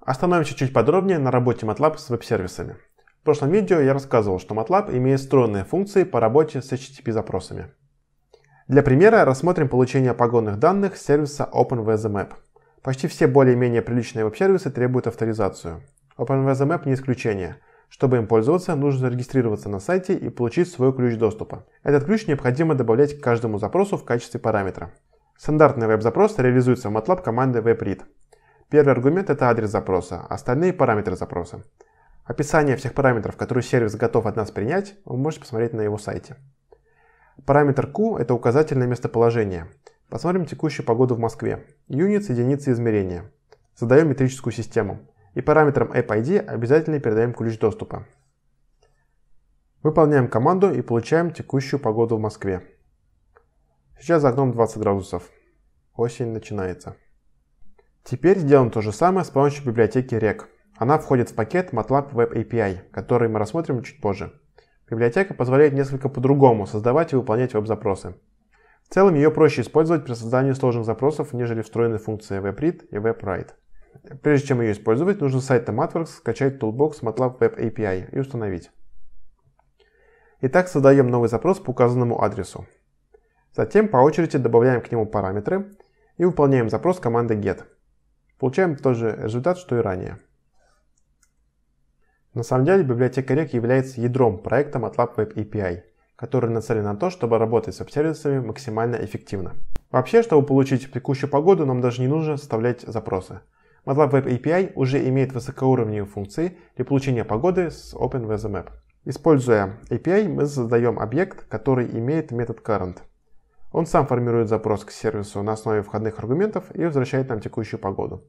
Остановимся чуть подробнее на работе MATLAB с веб-сервисами. В прошлом видео я рассказывал, что MATLAB имеет встроенные функции по работе с HTTP-запросами. Для примера рассмотрим получение погонных данных с сервиса OpenVSMap. Почти все более-менее приличные веб-сервисы требуют авторизацию. OpenVSMap не исключение. Чтобы им пользоваться, нужно зарегистрироваться на сайте и получить свой ключ доступа. Этот ключ необходимо добавлять к каждому запросу в качестве параметра. Стандартный веб-запрос реализуется в MATLAB командой WebRead. Первый аргумент – это адрес запроса, остальные – параметры запроса. Описание всех параметров, которые сервис готов от нас принять, вы можете посмотреть на его сайте. Параметр Q – это указательное местоположение. Посмотрим текущую погоду в Москве. Юнит – единицы измерения. Задаем метрическую систему. И параметром AppID обязательно передаем ключ доступа. Выполняем команду и получаем текущую погоду в Москве. Сейчас за окном 20 градусов. Осень начинается. Теперь сделаем то же самое с помощью библиотеки REC. Она входит в пакет MATLAB Web API, который мы рассмотрим чуть позже. Библиотека позволяет несколько по-другому создавать и выполнять веб-запросы. В целом ее проще использовать при создании сложных запросов, нежели встроенные функции WebRead и WebWrite. Прежде чем ее использовать, нужно с сайта MatWorks скачать Toolbox MATLAB Web API и установить. Итак, создаем новый запрос по указанному адресу. Затем по очереди добавляем к нему параметры и выполняем запрос команды GET. Получаем тот же результат, что и ранее. На самом деле библиотека рек является ядром проекта MATLAB Web API, который нацелен на то, чтобы работать с веб-сервисами максимально эффективно. Вообще, чтобы получить текущую погоду, нам даже не нужно составлять запросы. MATLAB Web API уже имеет высокоуровневые функции для получения погоды с OpenWeatherMap. Используя API, мы создаем объект, который имеет метод current – он сам формирует запрос к сервису на основе входных аргументов и возвращает нам текущую погоду.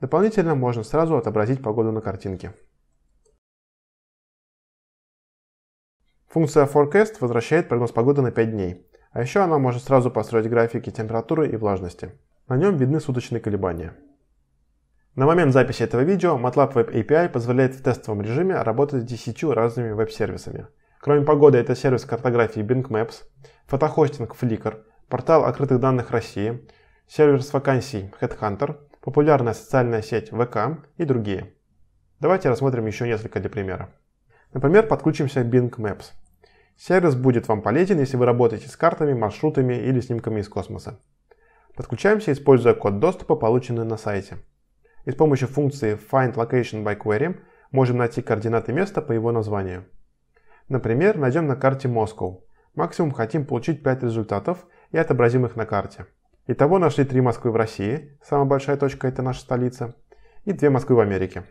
Дополнительно можно сразу отобразить погоду на картинке. Функция Forecast возвращает прогноз погоды на 5 дней, а еще она может сразу построить графики температуры и влажности. На нем видны суточные колебания. На момент записи этого видео MATLAB Web API позволяет в тестовом режиме работать с 10 разными веб-сервисами – Кроме погоды, это сервис картографии Bing Maps, фотохостинг Flickr, портал открытых данных России, сервис вакансий Headhunter, популярная социальная сеть ВК и другие. Давайте рассмотрим еще несколько для примера. Например, подключимся к Bing Maps. Сервис будет вам полезен, если вы работаете с картами, маршрутами или снимками из космоса. Подключаемся, используя код доступа, полученный на сайте. И с помощью функции Find Location by Query можем найти координаты места по его названию. Например, найдем на карте Москву. Максимум хотим получить 5 результатов и отобразим их на карте. Итого нашли 3 Москвы в России, самая большая точка это наша столица, и 2 Москвы в Америке.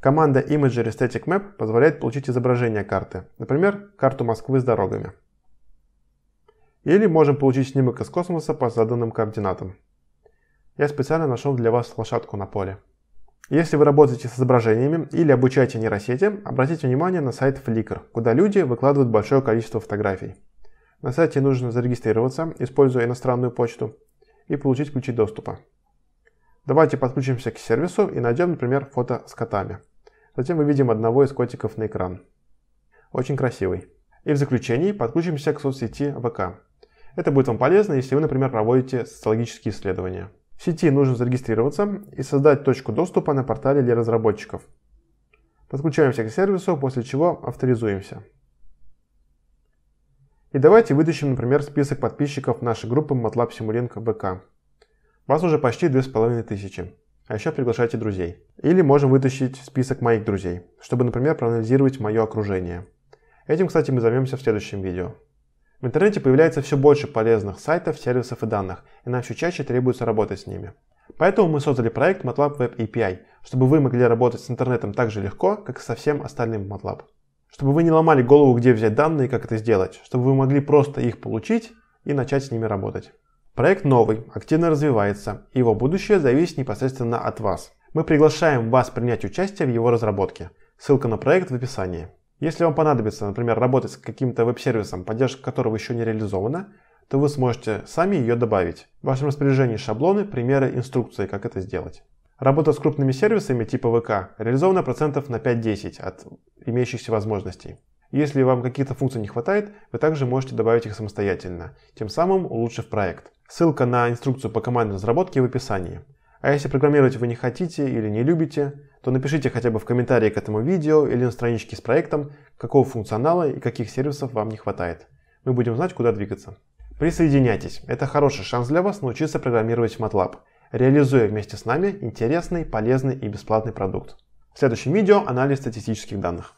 Команда Imager Aesthetic Map позволяет получить изображение карты, например, карту Москвы с дорогами. Или можем получить снимок из космоса по заданным координатам. Я специально нашел для вас лошадку на поле. Если вы работаете с изображениями или обучаете нейросети, обратите внимание на сайт Flickr, куда люди выкладывают большое количество фотографий. На сайте нужно зарегистрироваться, используя иностранную почту, и получить ключи доступа. Давайте подключимся к сервису и найдем, например, фото с котами. Затем мы видим одного из котиков на экран. Очень красивый. И в заключении подключимся к соцсети ВК. Это будет вам полезно, если вы, например, проводите социологические исследования. В сети нужно зарегистрироваться и создать точку доступа на портале для разработчиков. Подключаемся к сервису, после чего авторизуемся. И давайте вытащим, например, список подписчиков нашей группы MATLAB Simulink ВК. Вас уже почти 2500. А еще приглашайте друзей. Или можем вытащить список моих друзей, чтобы, например, проанализировать мое окружение. Этим, кстати, мы займемся в следующем видео. В интернете появляется все больше полезных сайтов, сервисов и данных, и нам все чаще требуется работать с ними. Поэтому мы создали проект MATLAB Web API, чтобы вы могли работать с интернетом так же легко, как и со всем остальным в MATLAB. Чтобы вы не ломали голову, где взять данные и как это сделать, чтобы вы могли просто их получить и начать с ними работать. Проект новый, активно развивается, и его будущее зависит непосредственно от вас. Мы приглашаем вас принять участие в его разработке. Ссылка на проект в описании. Если вам понадобится, например, работать с каким-то веб-сервисом, поддержка которого еще не реализована, то вы сможете сами ее добавить. В вашем распоряжении шаблоны, примеры, инструкции, как это сделать. Работа с крупными сервисами типа ВК реализована процентов на 5-10 от имеющихся возможностей. Если вам каких-то функций не хватает, вы также можете добавить их самостоятельно, тем самым улучшив проект. Ссылка на инструкцию по командной разработке в описании. А если программировать вы не хотите или не любите, то напишите хотя бы в комментарии к этому видео или на страничке с проектом, какого функционала и каких сервисов вам не хватает. Мы будем знать, куда двигаться. Присоединяйтесь, это хороший шанс для вас научиться программировать в MATLAB, реализуя вместе с нами интересный, полезный и бесплатный продукт. В следующем видео анализ статистических данных.